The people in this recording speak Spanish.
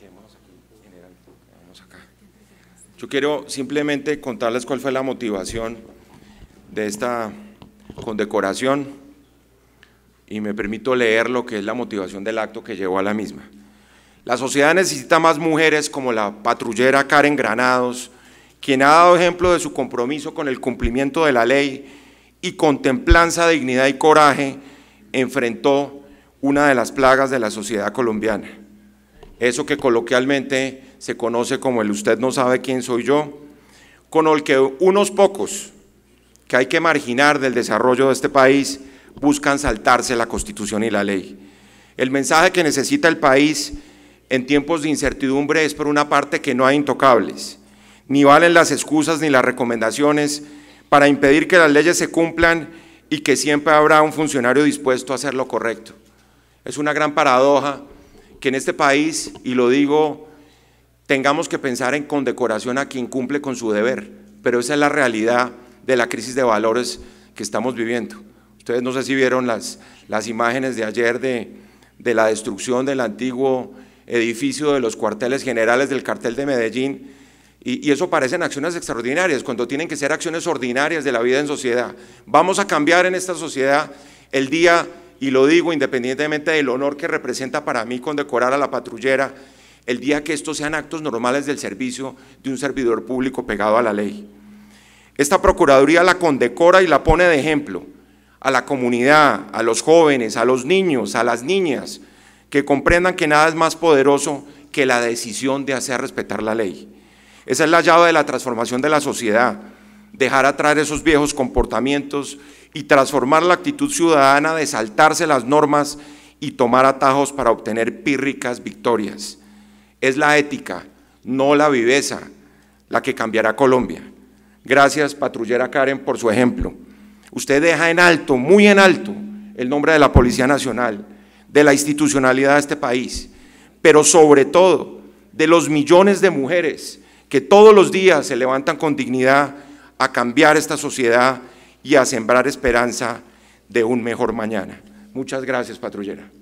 aquí, general. acá. Yo quiero simplemente contarles cuál fue la motivación de esta condecoración y me permito leer lo que es la motivación del acto que llevó a la misma. La sociedad necesita más mujeres como la patrullera Karen Granados, quien ha dado ejemplo de su compromiso con el cumplimiento de la ley y con templanza, dignidad y coraje enfrentó una de las plagas de la sociedad colombiana eso que coloquialmente se conoce como el usted no sabe quién soy yo, con el que unos pocos que hay que marginar del desarrollo de este país buscan saltarse la constitución y la ley. El mensaje que necesita el país en tiempos de incertidumbre es por una parte que no hay intocables, ni valen las excusas ni las recomendaciones para impedir que las leyes se cumplan y que siempre habrá un funcionario dispuesto a hacer lo correcto. Es una gran paradoja que en este país, y lo digo, tengamos que pensar en condecoración a quien cumple con su deber, pero esa es la realidad de la crisis de valores que estamos viviendo. Ustedes no sé si vieron las, las imágenes de ayer de, de la destrucción del antiguo edificio de los cuarteles generales del cartel de Medellín, y, eso parecen acciones extraordinarias, cuando tienen que ser acciones ordinarias de la vida en sociedad. Vamos a cambiar en esta sociedad el día y lo digo independientemente del honor que representa para mí condecorar a la patrullera, el día que estos sean actos normales del servicio de un servidor público pegado a la ley. Esta Procuraduría la condecora y la pone de ejemplo a la comunidad, a los jóvenes, a los niños, a las niñas, que comprendan que nada es más poderoso que la decisión de hacer respetar la ley. Esa es la llave de la transformación de la sociedad, dejar atrás esos viejos comportamientos y transformar la actitud ciudadana de saltarse las normas y tomar atajos para obtener pírricas victorias. Es la ética, no la viveza, la que cambiará Colombia. Gracias, patrullera Karen, por su ejemplo. Usted deja en alto, muy en alto, el nombre de la Policía Nacional, de la institucionalidad de este país, pero sobre todo de los millones de mujeres que todos los días se levantan con dignidad a cambiar esta sociedad y a sembrar esperanza de un mejor mañana. Muchas gracias, patrullera.